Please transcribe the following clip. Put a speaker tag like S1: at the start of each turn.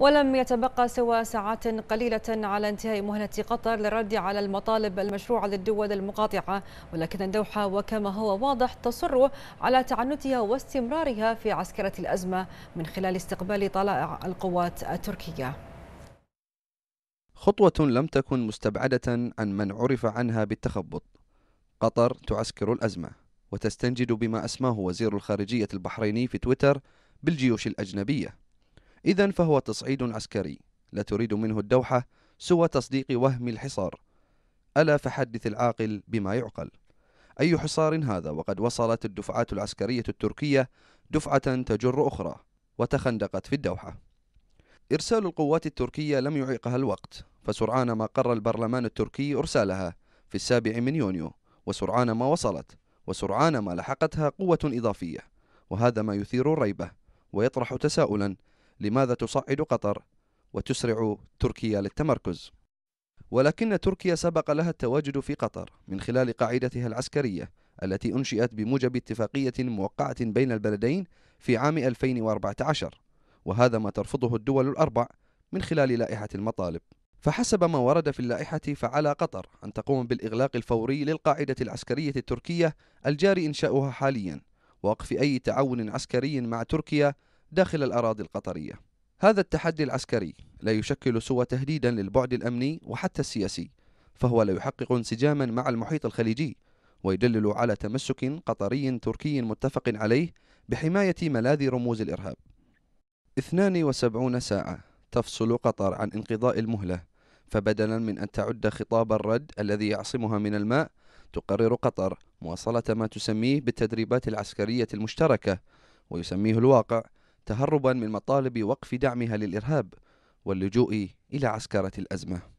S1: ولم يتبقى سوى ساعات قليلة على انتهاء مهلة قطر للرد على المطالب المشروعة للدول المقاطعة ولكن الدوحة وكما هو واضح تصر على تعنتها واستمرارها في عسكرة الأزمة من خلال استقبال طلائع القوات التركية
S2: خطوة لم تكن مستبعدة عن من عرف عنها بالتخبط قطر تعسكر الأزمة وتستنجد بما أسماه وزير الخارجية البحريني في تويتر بالجيوش الأجنبية إذا فهو تصعيد عسكري لا تريد منه الدوحة سوى تصديق وهم الحصار ألا فحدث العاقل بما يعقل أي حصار هذا وقد وصلت الدفعات العسكرية التركية دفعة تجر أخرى وتخندقت في الدوحة إرسال القوات التركية لم يعيقها الوقت فسرعان ما قر البرلمان التركي إرسالها في السابع من يونيو وسرعان ما وصلت وسرعان ما لحقتها قوة إضافية وهذا ما يثير الريبة ويطرح تساؤلا لماذا تصعد قطر وتسرع تركيا للتمركز ولكن تركيا سبق لها التواجد في قطر من خلال قاعدتها العسكرية التي أنشئت بموجب اتفاقية موقعة بين البلدين في عام 2014 وهذا ما ترفضه الدول الأربع من خلال لائحة المطالب فحسب ما ورد في اللائحة فعلى قطر أن تقوم بالإغلاق الفوري للقاعدة العسكرية التركية الجاري إنشاؤها حاليا ووقف أي تعاون عسكري مع تركيا داخل الأراضي القطرية هذا التحدي العسكري لا يشكل سوى تهديدا للبعد الأمني وحتى السياسي فهو لا يحقق انسجاما مع المحيط الخليجي ويدلل على تمسك قطري تركي متفق عليه بحماية ملاذ رموز الإرهاب 72 ساعة تفصل قطر عن انقضاء المهلة فبدلا من أن تعد خطاب الرد الذي يعصمها من الماء تقرر قطر مواصلة ما تسميه بالتدريبات العسكرية المشتركة ويسميه الواقع تهربا من مطالب وقف دعمها للإرهاب واللجوء إلى عسكرة الأزمة